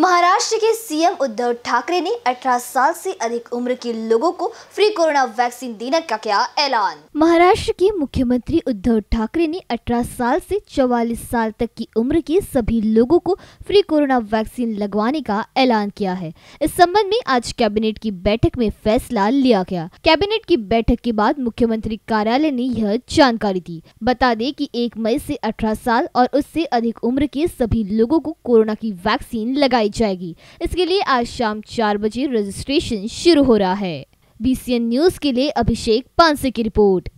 महाराष्ट्र के सीएम उद्धव ठाकरे ने 18 साल से अधिक उम्र के लोगों को फ्री कोरोना वैक्सीन देने का किया ऐलान महाराष्ट्र के मुख्यमंत्री उद्धव ठाकरे ने 18 साल से 44 साल तक की उम्र के सभी लोगों को फ्री कोरोना वैक्सीन लगवाने का ऐलान किया है इस संबंध में आज कैबिनेट की बैठक में फैसला लिया गया कैबिनेट की बैठक के बाद मुख्यमंत्री कार्यालय ने यह जानकारी दी बता दे की एक मई ऐसी अठारह साल और उससे अधिक उम्र के सभी लोगो को कोरोना की वैक्सीन लगाई करवाई जाएगी इसके लिए आज शाम चार बजे रजिस्ट्रेशन शुरू हो रहा है बीसीएन न्यूज के लिए अभिषेक पांसे की रिपोर्ट